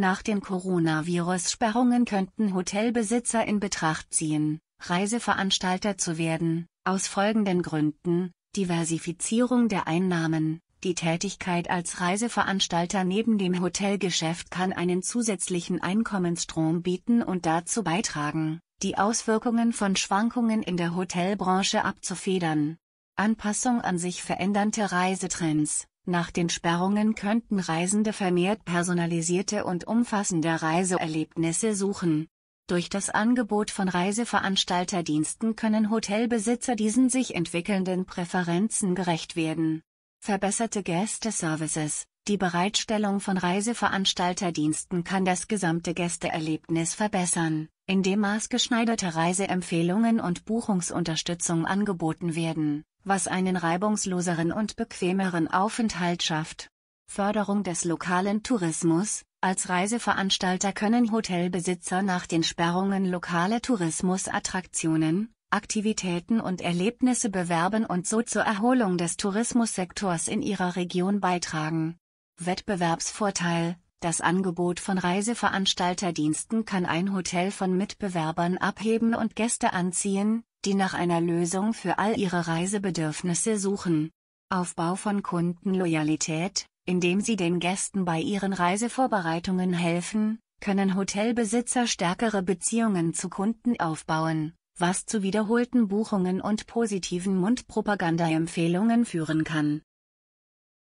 Nach den Coronavirus-Sperrungen könnten Hotelbesitzer in Betracht ziehen, Reiseveranstalter zu werden, aus folgenden Gründen, Diversifizierung der Einnahmen, die Tätigkeit als Reiseveranstalter neben dem Hotelgeschäft kann einen zusätzlichen Einkommensstrom bieten und dazu beitragen, die Auswirkungen von Schwankungen in der Hotelbranche abzufedern. Anpassung an sich verändernde Reisetrends nach den Sperrungen könnten Reisende vermehrt personalisierte und umfassende Reiseerlebnisse suchen. Durch das Angebot von Reiseveranstalterdiensten können Hotelbesitzer diesen sich entwickelnden Präferenzen gerecht werden. Verbesserte Gästeservices Die Bereitstellung von Reiseveranstalterdiensten kann das gesamte Gästeerlebnis verbessern, indem maßgeschneiderte Reiseempfehlungen und Buchungsunterstützung angeboten werden was einen reibungsloseren und bequemeren Aufenthalt schafft. Förderung des lokalen Tourismus Als Reiseveranstalter können Hotelbesitzer nach den Sperrungen lokale Tourismusattraktionen, Aktivitäten und Erlebnisse bewerben und so zur Erholung des Tourismussektors in ihrer Region beitragen. Wettbewerbsvorteil Das Angebot von Reiseveranstalterdiensten kann ein Hotel von Mitbewerbern abheben und Gäste anziehen, die nach einer Lösung für all ihre Reisebedürfnisse suchen. Aufbau von Kundenloyalität, indem sie den Gästen bei ihren Reisevorbereitungen helfen, können Hotelbesitzer stärkere Beziehungen zu Kunden aufbauen, was zu wiederholten Buchungen und positiven Mundpropagandaempfehlungen führen kann.